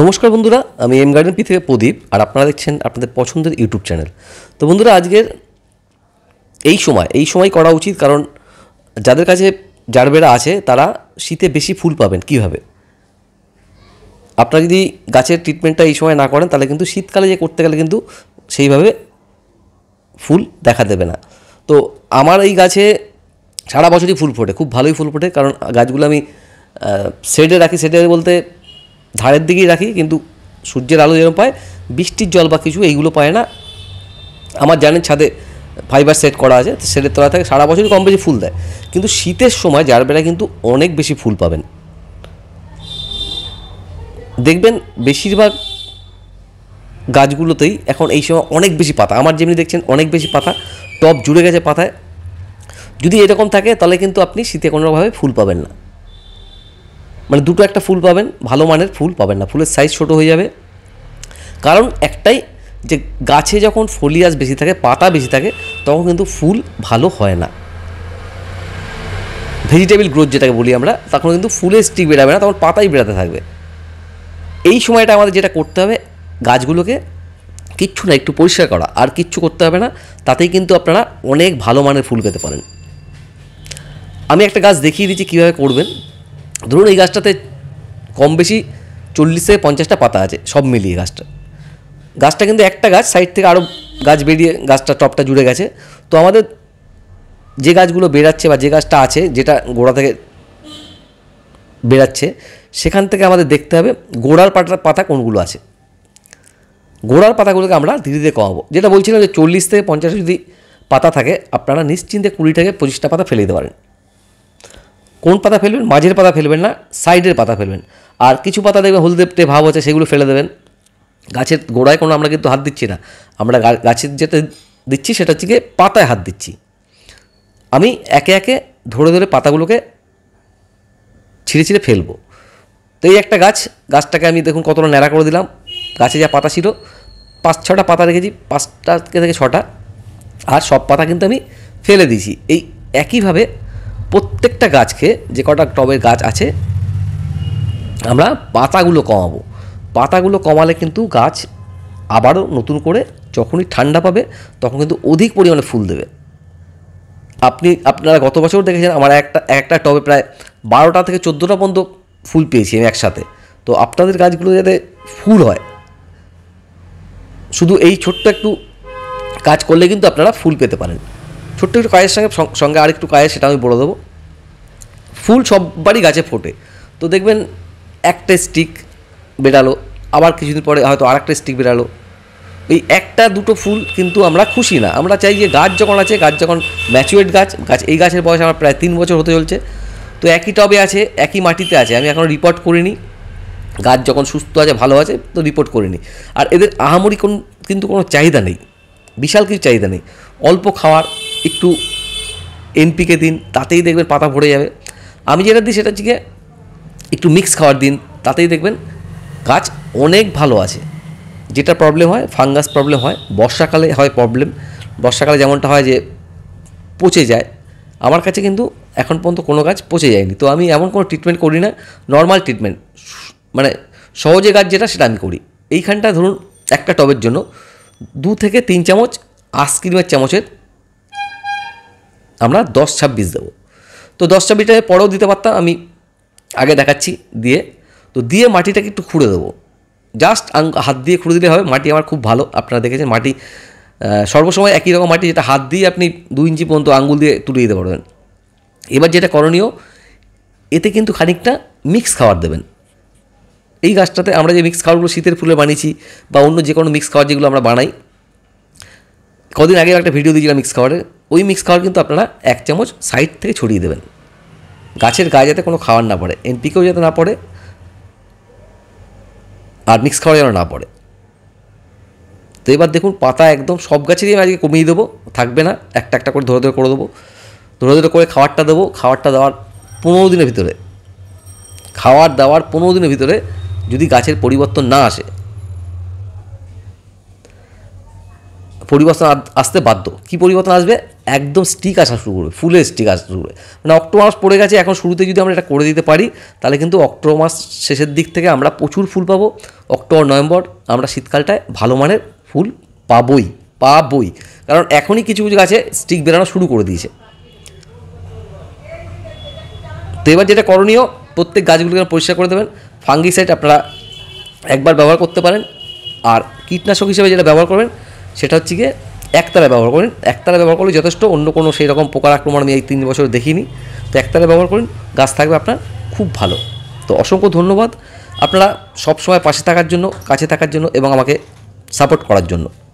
নমস্কার বন্ধুরা আমি এম গার্ডেন পি থেকে প্রদীপ আর আপনারা দেখছেন আপনাদের পছন্দের ইউটিউব চ্যানেল তো বন্ধুরা আজকের এই সময় এই সময় করা উচিত কারণ যাদের কাছে জারবেরা আছে তারা শীতে বেশি ফুল পাবেন কিভাবে আপনারা যদি গাছের ট্রিটমেন্টটা এই সময় না করেন তাহলে কিন্তু শীতকালে যে করতে গেলে কিন্তু সেইভাবে ফুল দেখা দেবে না তো আমার এই গাছে সারা বছরই ফুল ফোটে খুব ভালোই ফুল ফোটে কারণ গাছগুলো আমি শেডে রাখি শেডে বলতে ধারের দিকেই রাখি কিন্তু সূর্যের আলো যেরকম পায় বৃষ্টির জল বা কিছু এইগুলো পায় না আমার জানেন ছাদে ফাইবার সেট করা আছে সেটের তলা থাকে সারা বছরই কম বেশি ফুল দেয় কিন্তু শীতের সময় যার বেড়া কিন্তু অনেক বেশি ফুল পাবেন দেখবেন বেশিরভাগ গাছগুলোতেই এখন এই সময় অনেক বেশি পাতা আমার যেমনি দেখছেন অনেক বেশি পাতা টপ জুড়ে গেছে পাতায় যদি এরকম থাকে তাহলে কিন্তু আপনি শীতে কোনোভাবে ফুল পাবেন না মানে দুটো একটা ফুল পাবেন ভালো মানের ফুল পাবেন না ফুলের সাইজ ছোট হয়ে যাবে কারণ একটাই যে গাছে যখন ফলিয়াস বেশি থাকে পাতা বেশি থাকে তখন কিন্তু ফুল ভালো হয় না ভেজিটেবল গ্রোথ যেটাকে বলি আমরা তখন কিন্তু ফুলের স্টিক বেরাবে না তখন পাতাই বেড়াতে থাকবে এই সময়টা আমাদের যেটা করতে হবে গাছগুলোকে কিচ্ছু না একটু পরিষ্কার করা আর কিচ্ছু করতে হবে না তাতেই কিন্তু আপনারা অনেক ভালো মানের ফুল পেতে পারেন আমি একটা গাছ দেখিয়ে দিচ্ছি কীভাবে করবেন ধরুন এই গাছটাতে কম বেশি চল্লিশ থেকে পঞ্চাশটা পাতা আছে সব মিলিয়ে গাছটা গাছটা কিন্তু একটা গাছ সাইড থেকে আরও গাছ বেরিয়ে গাছটা টপটা জুড়ে গেছে তো আমাদের যে গাছগুলো বেরাচ্ছে বা যে গাছটা আছে যেটা গোড়া থেকে বেরাচ্ছে সেখান থেকে আমাদের দেখতে হবে গোড়ার পাতা পাতা কোনগুলো আছে গোড়ার পাতাগুলোকে আমরা ধীরে ধীরে কমাবো যেটা বলছিলাম যে চল্লিশ থেকে পঞ্চাশ যদি পাতা থাকে আপনারা নিশ্চিন্তে কুড়ি থেকে পঁচিশটা পাতা ফেলে দিতে পারেন কোন পাতা ফেলবেন মাঝের পাতা ফেলবেন না সাইডের পাতা ফেলবেন আর কিছু পাতা দেখবেন হলদেপটে ভাব আছে সেগুলো ফেলে দেবেন গাছের গোড়ায় কোনো আমরা কিন্তু হাত দিচ্ছি না আমরা গাছের যেটা দিচ্ছি সেটা হচ্ছে গিয়ে পাতায় হাত দিচ্ছি আমি একে একে ধরে ধরে পাতাগুলোকে ছিঁড়ে ছিঁড়ে ফেলবো তো এই একটা গাছ গাছটাকে আমি দেখুন কতটা ন্যাড়া করে দিলাম গাছে যা পাতা ছিল পাঁচ ছটা পাতা রেখেছি পাঁচটা থেকে ছটা আর সব পাতা কিন্তু আমি ফেলে দিয়েছি এই একইভাবে প্রত্যেকটা গাছকে যে কটা টবের গাছ আছে আমরা পাতাগুলো কমাবো পাতাগুলো কমালে কিন্তু গাছ আবারও নতুন করে যখনই ঠান্ডা পাবে তখন কিন্তু অধিক পরিমাণে ফুল দেবে আপনি আপনারা গত বছর দেখেছেন আমার একটা একটা টবে প্রায় বারোটা থেকে চোদ্দোটা পর্যন্ত ফুল পেয়েছি আমি একসাথে তো আপনাদের গাছগুলো যাতে ফুল হয় শুধু এই ছোট্ট একটু কাজ করলে কিন্তু আপনারা ফুল পেতে পারেন ছোট্ট একটু কাজের সঙ্গে সঙ্গে আর একটু কায়ে সেটা আমি বলে দেবো ফুল সববারই গাছে ফোটে তো দেখবেন একটা স্টিক বেরালো আবার কিছুদিন পরে হয়তো আর একটা স্টিক বেরালো এই একটা দুটো ফুল কিন্তু আমরা খুশি না আমরা চাই যে গাছ যখন আছে গাছ যখন ম্যাচুয়েড গাছ গাছ এই গাছের বয়স আমার প্রায় তিন বছর হতে চলছে তো একই টবে আছে একই মাটিতে আছে আমি এখনও রিপোর্ট করিনি গাছ যখন সুস্থ আছে ভালো আছে তো রিপোর্ট করিনি আর এদের আহামরি কোন কিন্তু কোনো চাহিদা নেই বিশাল কিছু চাহিদা নেই অল্প খাওয়ার একটু এনপিকে দিন তাতেই দেখবেন পাতা ভরে যাবে আমি যেটা দিই সেটা হচ্ছে একটু মিক্স খাওয়ার দিন তাতেই দেখবেন গাছ অনেক ভালো আছে যেটা প্রবলেম হয় ফাঙ্গাস প্রবলেম হয় বর্ষাকালে হয় প্রবলেম বর্ষাকালে যেমনটা হয় যে পচে যায় আমার কাছে কিন্তু এখন পর্যন্ত কোনো গাছ পচে যায়নি তো আমি এমন কোনো ট্রিটমেন্ট করি না নর্মাল ট্রিটমেন্ট মানে সহজে গাছ যেটা সেটা আমি করি এইখানটা ধরুন একটা টবের জন্য দু থেকে তিন চামচ আইসক্রিমের চামচের আমরা দশ ছাব্বিশ দেবো তো দশ ছাব্বিশটা পরেও দিতে পারতাম আমি আগে দেখাচ্ছি দিয়ে তো দিয়ে মাটিটাকে একটু খুঁড়ে দেবো জাস্ট হাত দিয়ে খুঁড়ে দিলে হবে মাটি আমার খুব ভালো আপনারা দেখেছেন মাটি সর্বসময় একই রকম মাটি যেটা হাত দিয়ে আপনি দু ইঞ্চি পর্যন্ত আঙ্গুল দিয়ে তুলে দিতে পারবেন এবার যেটা করণীয় এতে কিন্তু খানিকটা মিক্স খাবার দেবেন এই গাছটাতে আমরা যে মিক্স খাবারগুলো শীতের ফুলে বানিয়েছি বা অন্য যে কোনো মিক্স খাবার যেগুলো আমরা বানাই কদিন আগে একটা ভিডিও দিয়েছিলাম মিক্স খাবারের ওই মিক্স খাবার কিন্তু আপনারা এক চামচ সাইড থেকে ছড়িয়ে দেবেন গাছের গায়ে যাতে কোনো খাওয়ার না পড়ে এনপিকেও যাতে না পড়ে আর মিক্স খাওয়ার যেন না পড়ে তো এবার দেখুন পাতা একদম সব গাছেরই আমি আজকে কমিয়ে দেবো থাকবে না একটা একটা করে ধরে ধরে করে দেবো ধরে ধরে করে খাবারটা দেবো খাবারটা দেওয়ার পনেরো দিনের ভিতরে খাওয়ার দাওয়ার পনেরো দিনের ভিতরে যদি গাছের পরিবর্তন না আসে পরিবর্তন আসতে বাধ্য কি পরিবর্তন আসবে একদম স্টিক আসা শুরু করবে ফুলের স্টিক আসা শুরু করবে মানে অক্টোবর মাস পড়ে গেছে এখন শুরুতে যদি আমরা এটা করে দিতে পারি তাহলে কিন্তু অক্টোবর মাস শেষের দিক থেকে আমরা প্রচুর ফুল পাবো অক্টোবর নভেম্বর আমরা শীতকালটায় ভালো মানের ফুল পাবই পাবই কারণ এখনই কিছু কিছু গাছে স্টিক বেরানো শুরু করে দিয়েছে তো এবার যেটা করণীয় প্রত্যেক গাছগুলোকে পরিষ্কার করে দেবেন ফাঙ্গিসাইড আপনারা একবার ব্যবহার করতে পারেন আর কীটনাশক হিসেবে যেটা ব্যবহার করবেন সেটা হচ্ছে গিয়ে একতারা ব্যবহার করেন একতারা ব্যবহার করলে যথেষ্ট অন্য কোনো সেই রকম পোকার আক্রমণ আমি এই তিন বছর দেখিনি তো একতারা ব্যবহার করুন গাছ থাকবে আপনার খুব ভালো তো অসংখ্য ধন্যবাদ আপনারা সবসময় পাশে থাকার জন্য কাছে থাকার জন্য এবং আমাকে সাপোর্ট করার জন্য